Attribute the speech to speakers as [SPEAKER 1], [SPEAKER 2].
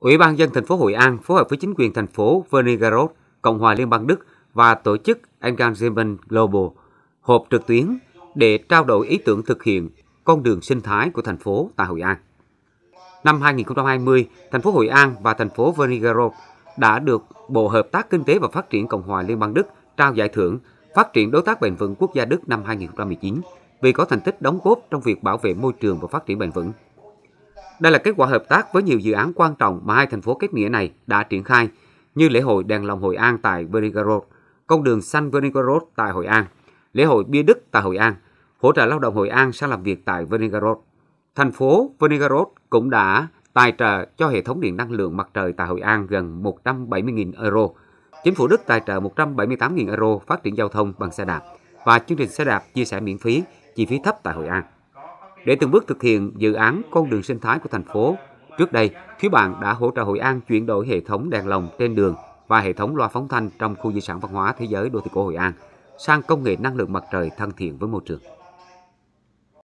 [SPEAKER 1] Ủy ban dân thành phố Hội An phối hợp với chính quyền thành phố Vernigarod, Cộng hòa Liên bang Đức và tổ chức Engagement Global, họp trực tuyến để trao đổi ý tưởng thực hiện con đường sinh thái của thành phố tại Hội An. Năm 2020, thành phố Hội An và thành phố Vernigarod đã được Bộ Hợp tác Kinh tế và Phát triển Cộng hòa Liên bang Đức trao giải thưởng Phát triển Đối tác Bền vững Quốc gia Đức năm 2019 vì có thành tích đóng góp trong việc bảo vệ môi trường và phát triển bền vững. Đây là kết quả hợp tác với nhiều dự án quan trọng mà hai thành phố kết nghĩa này đã triển khai, như lễ hội đèn lồng Hội An tại Verigorod, công đường xanh Verigorod tại Hội An, lễ hội Bia Đức tại Hội An, hỗ trợ lao động Hội An sang làm việc tại Verigorod. Thành phố Verigorod cũng đã tài trợ cho hệ thống điện năng lượng mặt trời tại Hội An gần 170.000 euro. Chính phủ Đức tài trợ 178.000 euro phát triển giao thông bằng xe đạp và chương trình xe đạp chia sẻ miễn phí, chi phí thấp tại Hội An. Để từng bước thực hiện dự án con đường sinh thái của thành phố, trước đây, phía Bạn đã hỗ trợ Hội An chuyển đổi hệ thống đèn lồng trên đường và hệ thống loa phóng thanh trong khu di sản văn hóa thế giới đô thị cổ Hội An sang công nghệ năng lượng mặt trời thân thiện với môi trường.